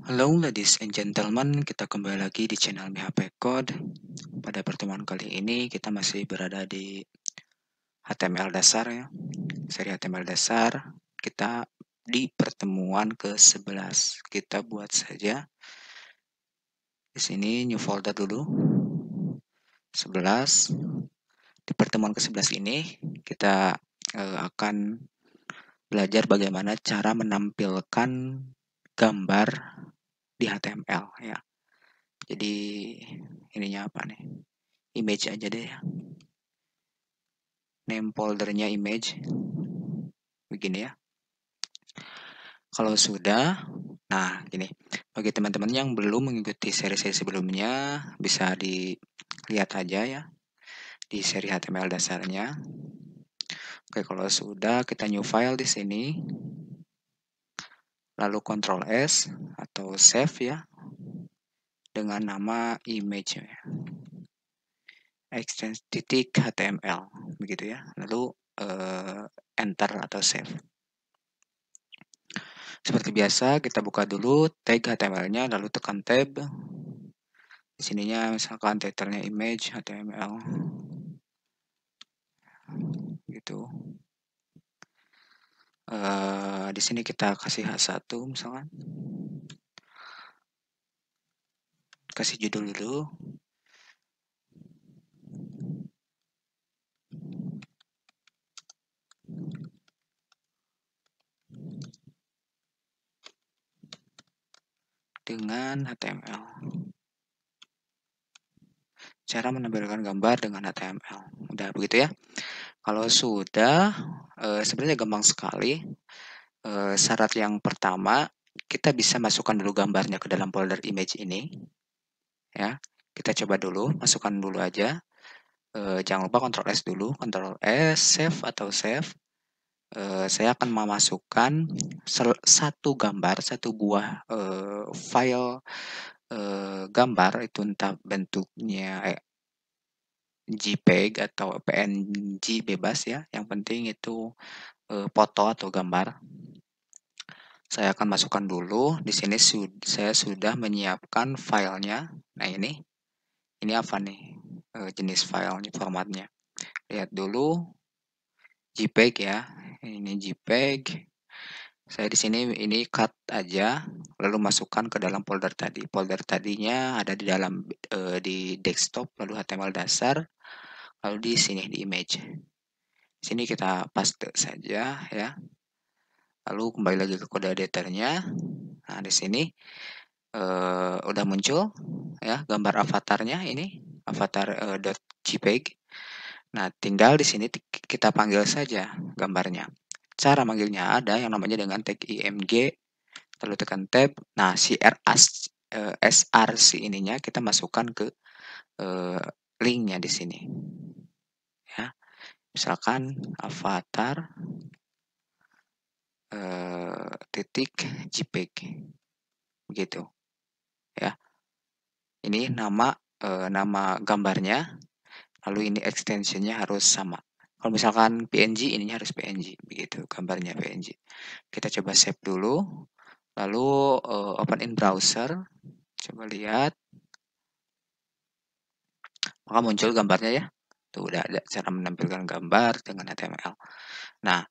Halo ladies and gentlemen, kita kembali lagi di channel BHP Code. Pada pertemuan kali ini kita masih berada di HTML dasar ya. Seri HTML dasar kita di pertemuan ke-11. Kita buat saja di sini new folder dulu. 11. Di pertemuan ke-11 ini kita eh, akan belajar bagaimana cara menampilkan gambar di HTML ya. Jadi ininya apa nih? Image aja deh ya. Name foldernya image. Begini ya. Kalau sudah, nah gini. Bagi teman-teman yang belum mengikuti seri-seri sebelumnya, bisa dilihat aja ya di seri HTML dasarnya. Oke, kalau sudah kita new file di sini lalu Ctrl S atau save ya dengan nama image ya. extension titik HTML begitu ya lalu eh, enter atau save seperti biasa kita buka dulu tag HTML-nya lalu tekan tab di sininya misalkan titlenya image HTML gitu uh, di sini kita kasih H1 misalkan kasih judul dulu dengan HTML cara menampilkan gambar dengan HTML udah begitu ya kalau sudah, e, sebenarnya gampang sekali. E, syarat yang pertama, kita bisa masukkan dulu gambarnya ke dalam folder image ini, ya. Kita coba dulu, masukkan dulu aja. E, jangan lupa Ctrl S dulu, Ctrl S, save atau save. E, saya akan memasukkan satu gambar, satu buah, e, file, e, gambar itu entah bentuknya, eh JPEG atau PNG bebas ya. Yang penting itu eh, foto atau gambar. Saya akan masukkan dulu. Di sini su saya sudah menyiapkan filenya. Nah ini, ini apa nih e, jenis filenya formatnya? Lihat dulu JPEG ya. Ini JPEG. Saya di sini ini cut aja, lalu masukkan ke dalam folder tadi. Folder tadinya ada di dalam eh, di desktop, lalu HTML dasar lalu di sini di image di sini kita paste saja ya lalu kembali lagi ke kode editornya nah di sini uh, udah muncul ya gambar avatarnya ini avatar uh, .jpeg nah tinggal di sini kita panggil saja gambarnya cara manggilnya ada yang namanya dengan tag img lalu tekan tab nah si rs uh, eh, src ininya kita masukkan ke uh, linknya di sini ya misalkan avatar eh, titik jpeg begitu ya ini nama eh, nama gambarnya lalu ini extensionnya harus sama kalau misalkan png ininya harus png begitu gambarnya png kita coba save dulu lalu uh, open in browser coba lihat maka muncul gambarnya ya Tuh gitu. udah ada cara menampilkan gambar dengan HTML. Nah,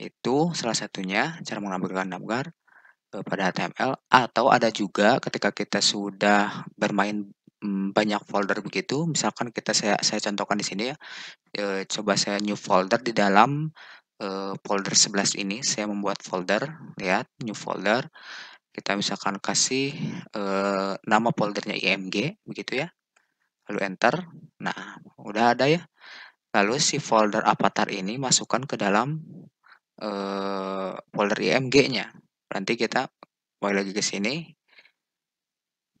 itu salah satunya cara menampilkan gambar eh, pada HTML atau ada juga ketika kita sudah bermain mm, banyak folder begitu misalkan kita saya saya contohkan di sini ya e, coba saya new folder di dalam e, folder 11 ini saya membuat folder lihat ya, new folder kita misalkan kasih e, nama foldernya img begitu ya lalu enter. Nah, udah ada ya. Lalu si folder avatar ini masukkan ke dalam eh, folder img-nya. Nanti kita balik lagi ke sini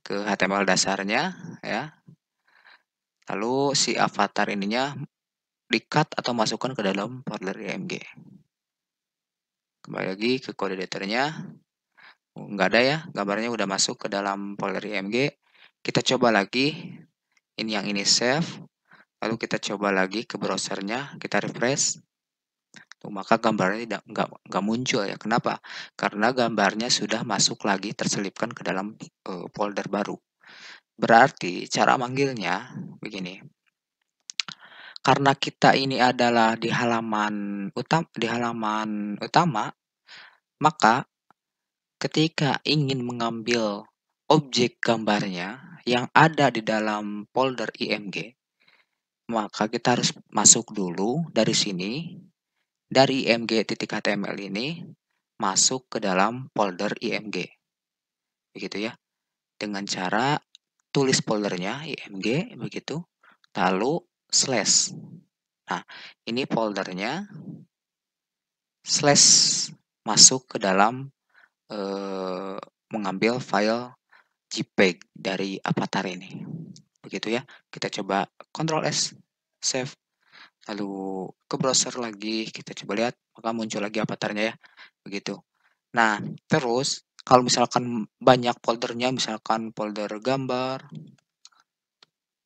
ke HTML dasarnya ya. Lalu si avatar ininya dikat atau masukkan ke dalam folder img. Kembali lagi ke kode editornya. Enggak ada ya, gambarnya udah masuk ke dalam folder img. Kita coba lagi ini yang ini save lalu kita coba lagi ke browsernya kita refresh tuh, maka gambarnya tidak nggak nggak muncul ya kenapa karena gambarnya sudah masuk lagi terselipkan ke dalam uh, folder baru berarti cara manggilnya begini karena kita ini adalah di halaman utama di halaman utama maka ketika ingin mengambil objek gambarnya yang ada di dalam folder img, maka kita harus masuk dulu dari sini, dari img.html ini, masuk ke dalam folder img. Begitu ya. Dengan cara tulis foldernya img begitu, lalu slash. Nah, ini foldernya slash masuk ke dalam eh, mengambil file JPEG dari avatar ini. Begitu ya. Kita coba Ctrl S, save. Lalu ke browser lagi, kita coba lihat, maka muncul lagi avatarnya ya. Begitu. Nah, terus kalau misalkan banyak foldernya, misalkan folder gambar,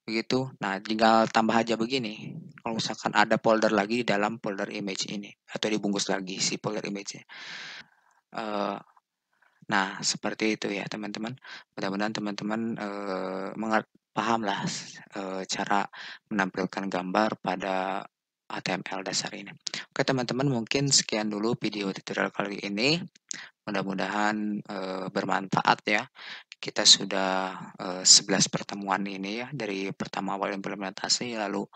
begitu. Nah, tinggal tambah aja begini. Kalau misalkan ada folder lagi di dalam folder image ini, atau dibungkus lagi si folder image-nya. Uh, Nah, seperti itu ya teman-teman. Mudah-mudahan teman-teman, uh, eh, paham pahamlah, uh, cara menampilkan gambar pada HTML dasar ini. Oke teman-teman, mungkin sekian dulu video tutorial kali ini. Mudah-mudahan, uh, bermanfaat ya. Kita sudah, uh, 11 pertemuan ini ya, dari pertama awal implementasi lalu,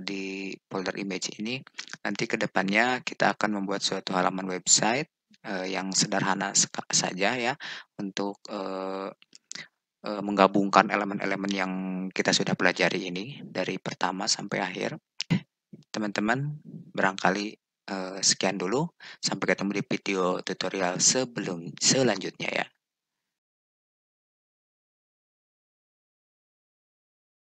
di folder image ini. Nanti kedepannya kita akan membuat suatu halaman website eh, yang sederhana saja ya untuk eh, eh, menggabungkan elemen-elemen yang kita sudah pelajari ini dari pertama sampai akhir. Teman-teman, barangkali eh, sekian dulu. Sampai ketemu di video tutorial sebelum selanjutnya ya.